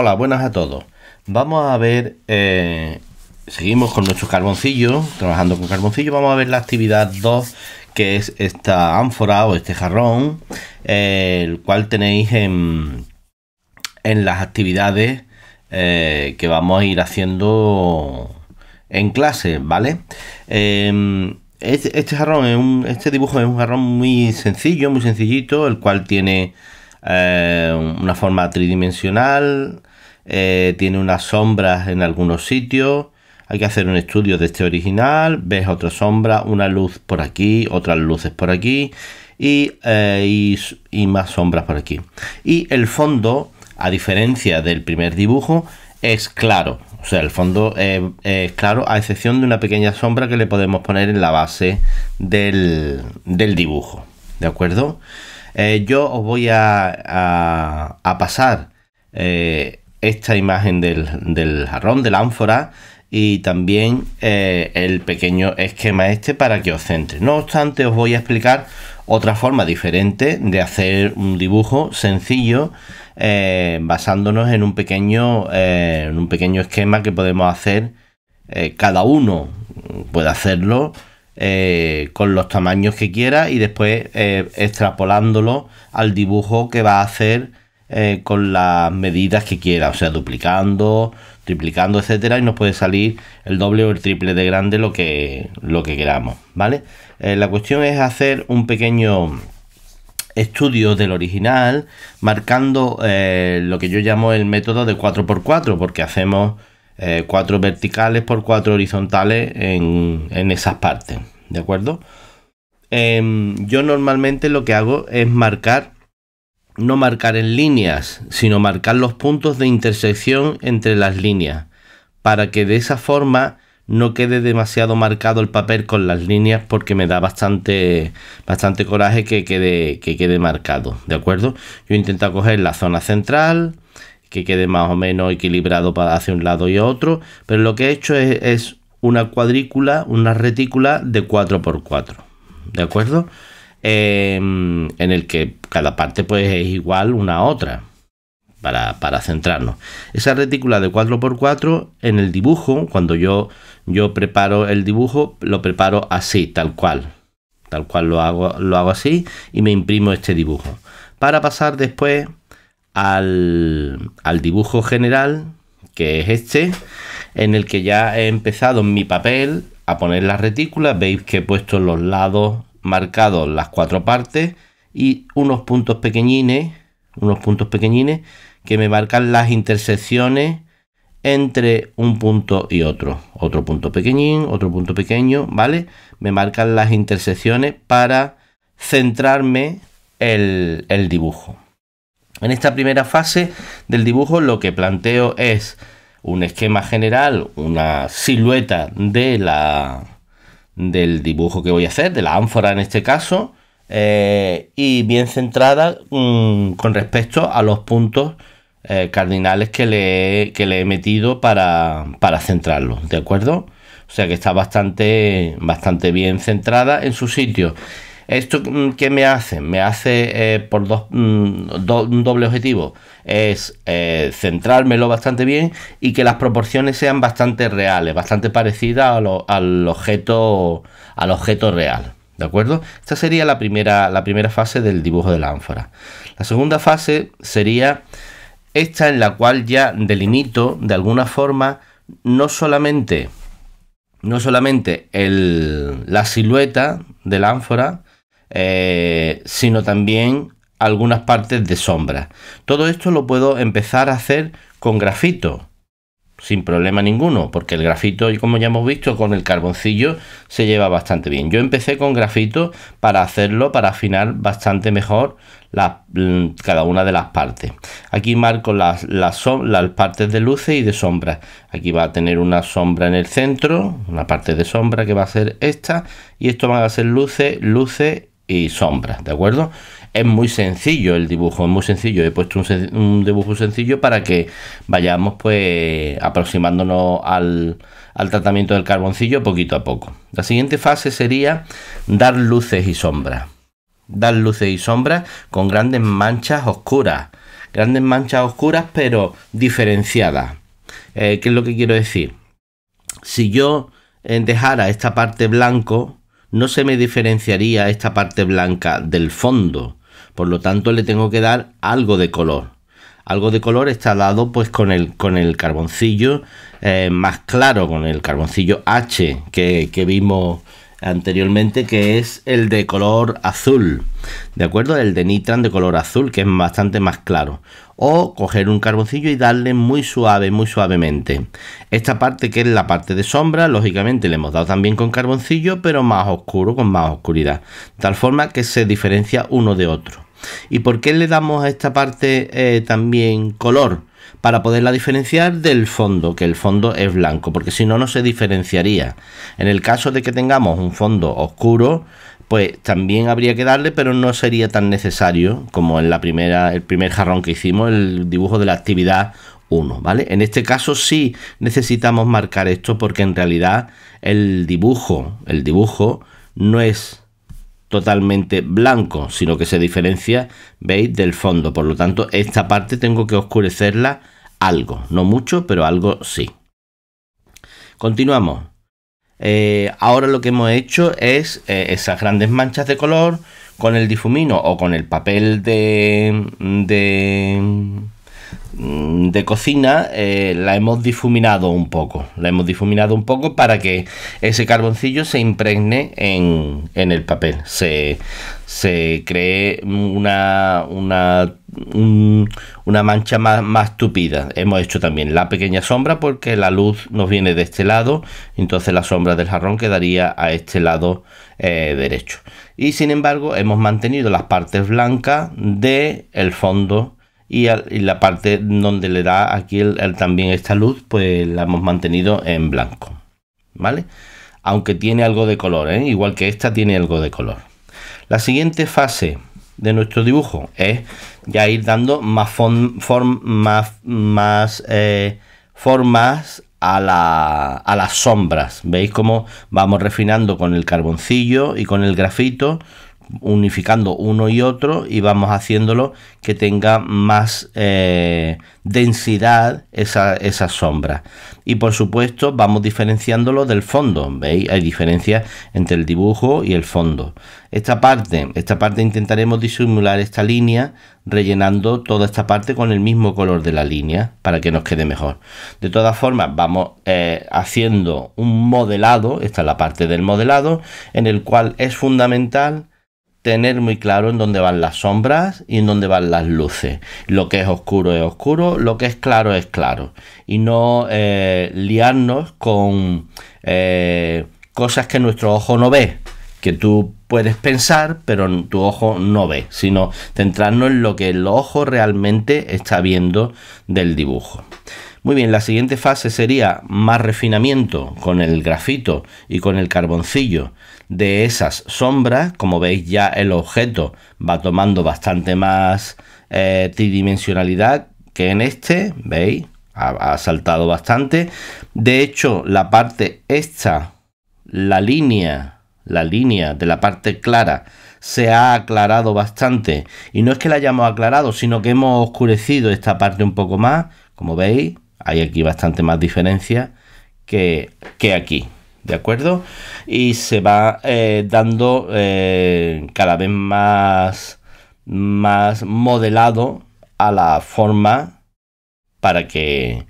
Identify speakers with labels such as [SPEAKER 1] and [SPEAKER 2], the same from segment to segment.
[SPEAKER 1] Hola, buenas a todos. Vamos a ver, eh, seguimos con nuestro carboncillo, trabajando con carboncillo. Vamos a ver la actividad 2, que es esta ánfora o este jarrón, eh, el cual tenéis en, las actividades eh, que vamos a ir haciendo en clase, ¿vale? Em, este, jarrón es un, este dibujo es un jarrón muy sencillo, muy sencillito, el cual tiene una forma tridimensional, eh, tiene unas sombras en algunos sitios. Hay que hacer un estudio de este original, ves otra sombra, una luz por aquí, otras luces por aquí y, eh, y, más sombras por aquí. Y el fondo, a diferencia del primer dibujo, es claro. O sea, el fondo eh, es, claro, a excepción de una pequeña sombra que le podemos poner en la base del, dibujo. ¿De acuerdo? yo os voy a, pasar esta imagen del, jarrón, de la ánfora y también eh, el pequeño esquema este para que os centre. No obstante, os voy a explicar otra forma diferente de hacer un dibujo sencillo eh, basándonos en un pequeño, eh, en un pequeño esquema que podemos hacer cada uno. Puede hacerlo con los tamaños que quiera y después extrapolándolo al dibujo que va a hacer eh, con las medidas que quiera, o sea, duplicando, triplicando, etcétera, y nos puede salir el doble o el triple de grande lo que, lo que queramos, ¿vale? Eh, la cuestión es hacer un pequeño estudio del original, marcando eh, lo que yo llamo el método de 4x4, porque hacemos 4 verticales por 4 horizontales en, en esas partes, ¿de acuerdo? Em, yo normalmente lo que hago es marcar no marcar en líneas, sino marcar los puntos de intersección entre las líneas, para que de esa forma no quede demasiado marcado el papel con las líneas porque me da bastante bastante coraje que quede que quede marcado, ¿de acuerdo? Yo intento coger la zona central, que quede más o menos equilibrado para hacia un lado y otro, pero lo que he hecho es, una cuadrícula, una retícula de 4x4, ¿de acuerdo? Em, en el que cada parte pues, es igual una a otra, para, para centrarnos. Esa retícula de 4x4 en el dibujo, cuando yo, yo preparo el dibujo, lo preparo así, tal cual. Tal cual lo hago, lo hago así y me imprimo este dibujo. Para pasar después al, al dibujo general, que es este, en el que ya he empezado en mi papel a poner las retículas. Veis que he puesto los lados marcados las cuatro partes y unos puntos pequeñines, unos puntos pequeñines que me marcan las intersecciones entre un punto y otro. Otro punto pequeñín, otro punto pequeño, ¿vale? Me marcan las intersecciones para centrarme el, el dibujo. En esta primera fase del dibujo lo que planteo es un esquema general, una silueta de la, del dibujo que voy a hacer, de la ánfora en este caso, eh, y bien centrada mm, con respecto a los puntos eh, cardinales que le, le, he metido para, para centrarlo, ¿de acuerdo? O sea que está bastante, bastante bien centrada en su sitio. ¿Esto mm, qué me hace? Me hace eh, por dos, mm, un doble objetivo. Es eh, centrármelo bastante bien y que las proporciones sean bastante reales, bastante parecidas al, objeto, al objeto real. ¿De acuerdo? Esta sería la primera, la primera fase del dibujo de la ánfora. La segunda fase sería esta en la cual ya delimito de alguna forma no solamente, no solamente la silueta de la ánfora, eh, sino también algunas partes de sombra. Todo esto lo puedo empezar a hacer con grafito sin problema ninguno, porque el grafito, y como ya hemos visto, con el carboncillo se lleva bastante bien. Yo empecé con grafito para hacerlo, para afinar bastante mejor mm, cada una de las partes. Aquí marco las, las, las partes de luces y de sombras. Aquí va a tener una sombra en el centro, una parte de sombra que va a ser esta, y esto va a ser luces, luces y sombras, ¿de acuerdo? Es muy sencillo el dibujo, es muy sencillo. He puesto un, dibujo sencillo para que vayamos pues aproximándonos al, tratamiento del carboncillo poquito a poco. La siguiente fase sería dar luces y sombras. Dar luces y sombras con grandes manchas oscuras. Grandes manchas oscuras pero diferenciadas. Eh, ¿Qué es lo que quiero decir? Si yo eh, dejara esta parte blanco, no se me diferenciaría esta parte blanca del fondo. Por lo tanto, le tengo que dar algo de color. Algo de color está dado pues con el, con el carboncillo eh, más claro, con el carboncillo H que, que vimos anteriormente que es el de color azul, ¿de acuerdo? El de nitran de color azul que es bastante más claro. O coger un carboncillo y darle muy suave, muy suavemente. Esta parte que es la parte de sombra, lógicamente le hemos dado también con carboncillo, pero más oscuro, con más oscuridad. tal forma que se diferencia uno de otro. ¿Y por qué le damos a esta parte eh, también color? Para poderla diferenciar del fondo, que el fondo es blanco, porque si no, no se diferenciaría. En el caso de que tengamos un fondo oscuro, pues también habría que darle, pero no sería tan necesario como en la primera, el primer jarrón que hicimos, el dibujo de la actividad 1, ¿vale? En este caso sí necesitamos marcar esto porque en realidad el dibujo, el dibujo no es totalmente blanco, sino que se diferencia, veis, del fondo. Por lo tanto, esta parte tengo que oscurecerla algo, no mucho, pero algo sí. Continuamos. Eh, ahora lo que hemos hecho es eh, esas grandes manchas de color con el difumino o con el papel de, de Mm, de cocina eh, la hemos difuminado un poco la hemos difuminado un poco para que ese carboncillo se impregne en, el papel se, cree una, una, una mancha más, más, tupida hemos hecho también la pequeña sombra porque la luz nos viene de este lado entonces la sombra del jarrón quedaría a este lado eh, derecho y sin embargo hemos mantenido las partes blancas del el fondo y, la parte donde le da aquí también esta luz, pues la hemos mantenido en blanco, ¿vale? Aunque tiene algo de color, ¿eh? igual que esta tiene algo de color. La siguiente fase de nuestro dibujo es ya ir dando más, más, más eh, formas a, a, las sombras. ¿Veis cómo vamos refinando con el carboncillo y con el grafito unificando uno y otro y vamos haciéndolo que tenga más eh, densidad esa, sombra y por supuesto vamos diferenciándolo del fondo veis hay diferencias entre el dibujo y el fondo esta parte esta parte intentaremos disimular esta línea rellenando toda esta parte con el mismo color de la línea para que nos quede mejor de todas formas vamos eh, haciendo un modelado esta es la parte del modelado en el cual es fundamental tener muy claro en dónde van las sombras y en dónde van las luces. Lo que es oscuro es oscuro, lo que es claro es claro. Y no eh, liarnos con eh, cosas que nuestro ojo no ve, que tú puedes pensar, pero tu ojo no ve, sino centrarnos en lo que el ojo realmente está viendo del dibujo. Muy bien, la siguiente fase sería más refinamiento con el grafito y con el carboncillo de esas sombras. Como veis ya el objeto va tomando bastante más eh, tridimensionalidad que en este, ¿veis? Ha, ha saltado bastante. De hecho, la parte esta, la línea, la línea de la parte clara, se ha aclarado bastante. Y no es que la hayamos aclarado, sino que hemos oscurecido esta parte un poco más, como veis hay aquí bastante más diferencia que, aquí. ¿De acuerdo? Y se va eh, dando eh, cada vez más, más modelado a la forma para que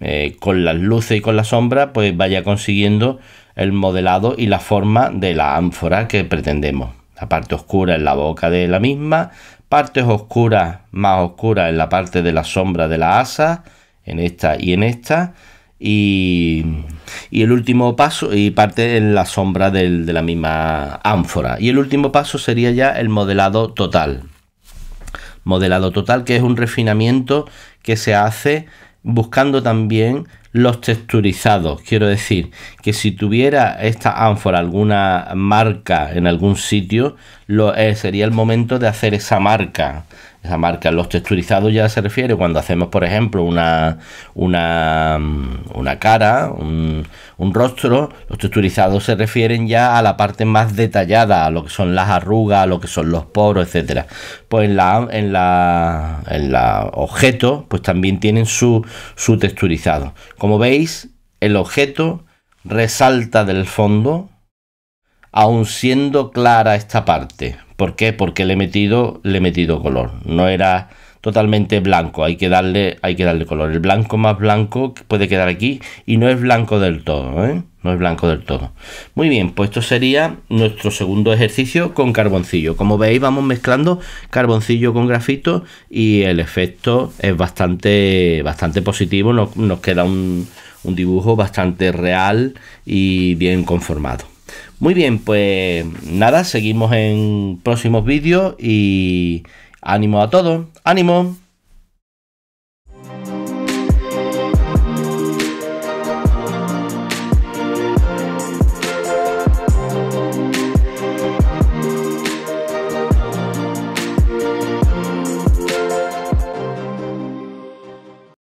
[SPEAKER 1] eh, con las luces y con la sombra pues vaya consiguiendo el modelado y la forma de la ánfora que pretendemos. La parte oscura en la boca de la misma, partes oscuras más oscuras en la parte de la sombra de la asa, en esta y en esta. Y, el último paso, y parte en la sombra de la misma ánfora. Y el último paso sería ya el modelado total. Modelado total que es un refinamiento que se hace buscando también los texturizados. Quiero decir que si tuviera esta ánfora alguna marca en algún sitio, lo, eh, sería el momento de hacer esa marca esa marca. Los texturizados ya se refiere cuando hacemos, por ejemplo, una, una, mm, cara, un, rostro. Los texturizados se refieren ya a la parte más detallada, a lo que son las arrugas, a lo que son los poros, etcétera. Pues en la, en la, en objeto, pues también tienen su, su texturizado. Como veis, el objeto resalta del fondo, aun siendo clara esta parte, ¿Por qué? Porque le he metido, le metido color. No era totalmente blanco. Hay que darle, hay que darle color. El blanco más blanco puede quedar aquí y no es blanco del todo, ¿eh? No es blanco del todo. Muy bien, pues esto sería nuestro segundo ejercicio con carboncillo. Como veis, vamos mezclando carboncillo con grafito y el efecto es bastante, bastante positivo. Nos, queda un dibujo bastante real y bien conformado. Muy bien, pues nada, seguimos en próximos vídeos y ánimo a todos, ánimo.